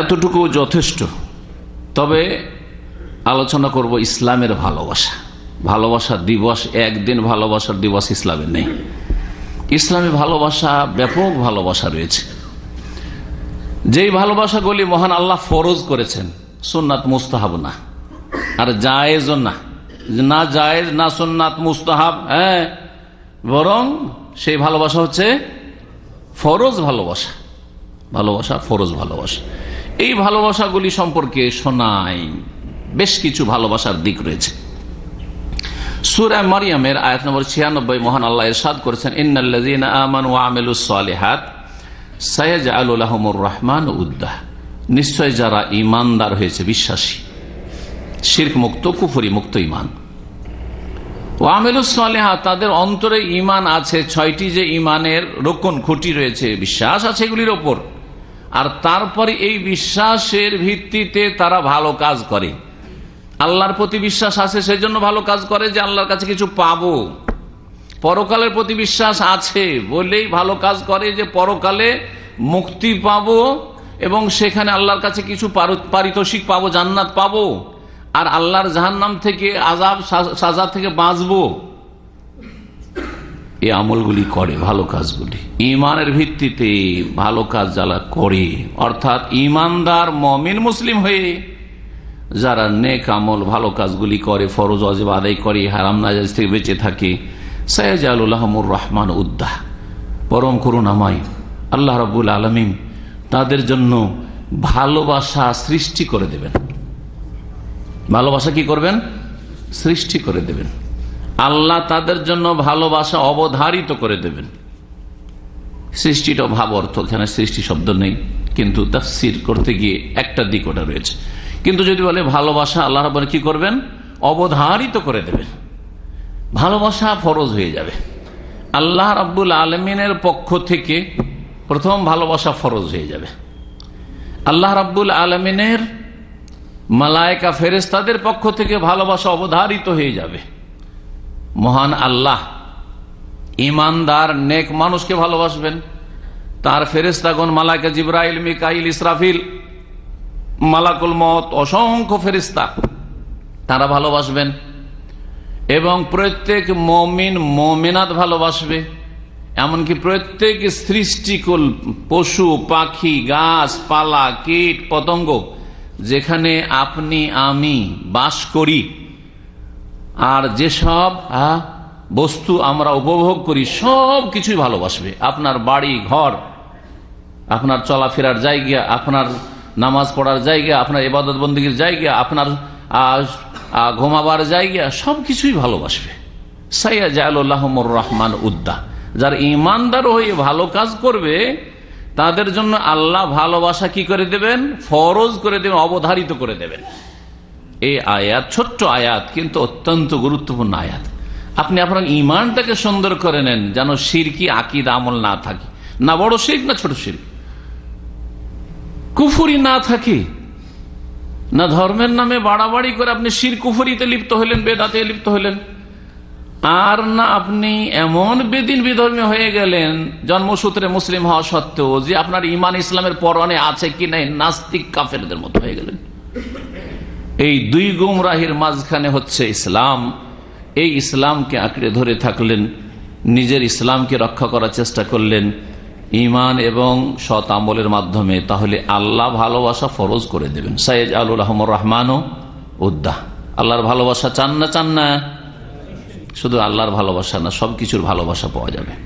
এতটুকু যথেষ্ট তবে আলোচনা করব ইসলামের ভালোবাসা ভালোবাসা দিবস একদিন ভালোবাসার দিবস ইসলামে নেই ইসলামের ভালোবাসা ব্যাপক ভালোবাসা রয়েছে যেই ভালোবাসাগুলি মহান আল্লাহ ফরজ করেছেন সোননাথ মুস্তাহাব না আর জায়েজও না না জায়েজ না সোননাথ মুস্তাহাব হ্যাঁ বরং সেই ভালোবাসা হচ্ছে ফরজ ভালোবাসা ভালোবাসা ফরজ ভালোবাসা এই ভালোবাসাগুলি সম্পর্কে শোনাই বেশ কিছু ভালোবাসার দিক রয়েছে সুরা মারিয়ামের আয়াত নম্বর ছিয়ানব্বই মহান আল্লাহ ইরশাদ করেছেন ইন্নাল্লাযীনা আমানু ওয়া রহমান উদ্দাহ নিশ্চয় যারা ইমানদার হয়েছে বিশ্বাসী শির্ক মুক্ত কুফুরি মুক্ত ইমান ওয়ামেলুসলেহা তাদের অন্তরে ইমান আছে ছয়টি যে ইমানের রোকন খুঁটি রয়েছে বিশ্বাস আছে এগুলির ওপর আর তারপরে এই বিশ্বাসের ভিত্তিতে তারা ভালো কাজ করে আল্লাহর প্রতি বিশ্বাস আছে সেই জন্য ভালো কাজ করে যে আল্লাহর কাছে কিছু পাবো পরকালের প্রতি বিশ্বাস আছে বলেই ভালো কাজ করে যে পরকালে মুক্তি পাবো এবং সেখানে আল্লাহর কাছে কিছু পারিতোষিক পাবো জান্নাত পাবো আর আল্লাহর জাহান্নাম থেকে আজাব সাজা থেকে বাঁচবো এই আমলগুলি করে ভালো কাজগুলি ইমানের ভিত্তিতে ভালো কাজ যারা করে অর্থাৎ ইমানদার মমিন মুসলিম হয়ে যারা নেক আমল ভালো কাজগুলি করে ফরজ অজেব আদায় করে হারাম নাজাজ থেকে বেঁচে থাকে সৈয়দ আলুল্লাহমুর রহমান উদ্দাহ পরম আমায় আল্লাহ রবুল আলমিন তাদের জন্য ভালোবাসা সৃষ্টি করে দেবেন ভালোবাসা কি করবেন সৃষ্টি করে দেবেন আল্লাহ তাদের জন্য ভালোবাসা অবধারিত করে দেবেন সৃষ্টিটা ভাব অর্থ এখানে সৃষ্টি শব্দ নেই কিন্তু তাফসির করতে গিয়ে একটা দিক ওটা রয়েছে কিন্তু যদি বলে ভালোবাসা আল্লাহ রবান কি করবেন অবধারিত করে দেবেন ভালোবাসা ফরজ হয়ে যাবে আল্লাহ রাবুল আলমিনের পক্ষ থেকে প্রথম ভালোবাসা ফরজ হয়ে যাবে আল্লাহ রাবুল আলমিনের মালায়কা ফেরেস্তাদের পক্ষ থেকে ভালোবাসা অবধারিত হয়ে যাবে মহান আল্লাহ ইমানদার নেক মানুষকে ভালোবাসবেন তার ফেরিস্তাগন মালাকে জিব্রাইল মিকাইল ইসরাফিল মালাকুল মত অসংখ্য ফেরিস্তা তারা ভালোবাসবেন এবং প্রত্যেক মমিন মমিনাত ভালোবাসবে এমনকি প্রত্যেক সৃষ্টিকুল পশু পাখি গাছ পালা কীট পতঙ্গ যেখানে আপনি আমি বাস করি আর যেসব বস্তু আমরা উপভোগ করি সব কিছুই ভালোবাসবে আপনার বাড়ি ঘর আপনার চলাফেরার জায়গা আপনার নামাজ পড়ার জায়গা আপনার ইবাদত বন্দীর জায়গা আপনার ঘুমাবার জায়গা সব কিছুই ভালোবাসবে সাইয়া আল্লাহমর রহমান উদ্দা যার ইমানদার হয়ে ভালো কাজ করবে তাদের জন্য আল্লাহ ভালোবাসা কি করে দেবেন ফরজ করে দেবেন অবধারিত করে দেবেন এই আয়াত ছোট্ট আয়াত কিন্তু অত্যন্ত গুরুত্বপূর্ণ আয়াত আপনি আপনার ইমানটাকে সুন্দর করে নেন যেন সিরকি আকিদ আমল না থাকে না বড় শির না ছোট শির কুফুরি না থাকে না ধর্মের নামে বাড়াবাড়ি করে আপনি শির কুফুরিতে লিপ্ত হলেন বেদাতে লিপ্ত হলেন আর না আপনি এমন বেদিন বিধর্মী হয়ে গেলেন জন্মসূত্রে মুসলিম হওয়া সত্ত্বেও যে আপনার ইমান ইসলামের পরনে আছে কি নাই নাস্তিক কাফেরদের মতো হয়ে গেলেন এই দুই গুমরাহির মাঝখানে হচ্ছে ইসলাম এই ইসলামকে আঁকড়ে ধরে থাকলেন নিজের ইসলামকে রক্ষা করার চেষ্টা করলেন ইমান এবং সৎ আমলের মাধ্যমে তাহলে আল্লাহ ভালোবাসা ফরজ করে দেবেন সাইয়েদ আলুর আহমদ রহমানও উদ্দাহ আল্লাহর ভালোবাসা চান না চান না শুধু আল্লাহর ভালোবাসা না সব কিছুর ভালোবাসা পাওয়া যাবে